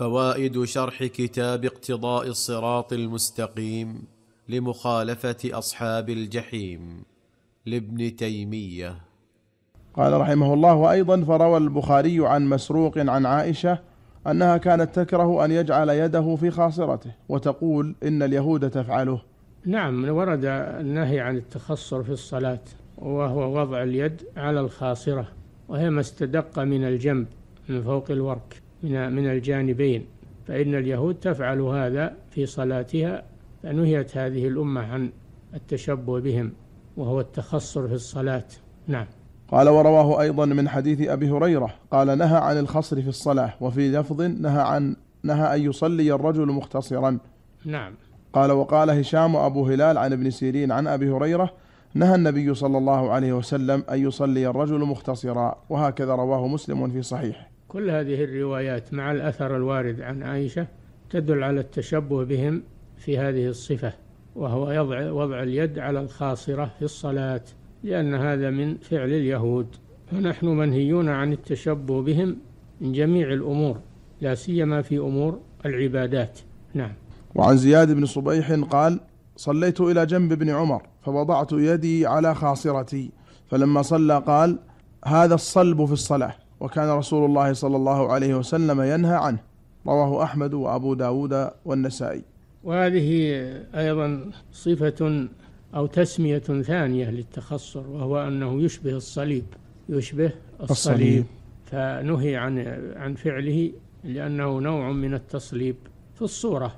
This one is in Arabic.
فوائد شرح كتاب اقتضاء الصراط المستقيم لمخالفه اصحاب الجحيم لابن تيميه قال رحمه الله وايضا فروى البخاري عن مسروق عن عائشه انها كانت تكره ان يجعل يده في خاصرته وتقول ان اليهود تفعله نعم ورد النهي عن التخصر في الصلاه وهو وضع اليد على الخاصره وهي ما استدق من الجنب من فوق الورك من من الجانبين فإن اليهود تفعل هذا في صلاتها فنهيت هذه الأمة عن التشبه بهم وهو التخصر في الصلاة نعم قال ورواه أيضا من حديث أبي هريرة قال نهى عن الخصر في الصلاة وفي لفظ نهى عن نهى أن يصلي الرجل مختصرا نعم قال وقال هشام أبو هلال عن ابن سيرين عن أبي هريرة نهى النبي صلى الله عليه وسلم أن يصلي الرجل مختصرا وهكذا رواه مسلم في صحيح كل هذه الروايات مع الأثر الوارد عن عائشة تدل على التشبه بهم في هذه الصفة وهو يضع وضع اليد على الخاصرة في الصلاة لأن هذا من فعل اليهود فنحن منهيون عن التشبه بهم من جميع الأمور لا سيما في أمور العبادات نعم وعن زياد بن صبيح قال صليت إلى جنب ابن عمر فوضعت يدي على خاصرتي فلما صلى قال هذا الصلب في الصلاة وكان رسول الله صلى الله عليه وسلم ينهى عنه رواه أحمد وأبو داود والنسائي وهذه أيضا صفة أو تسمية ثانية للتخصر وهو أنه يشبه الصليب يشبه الصليب, الصليب. فنهي عن عن فعله لأنه نوع من التصليب في الصورة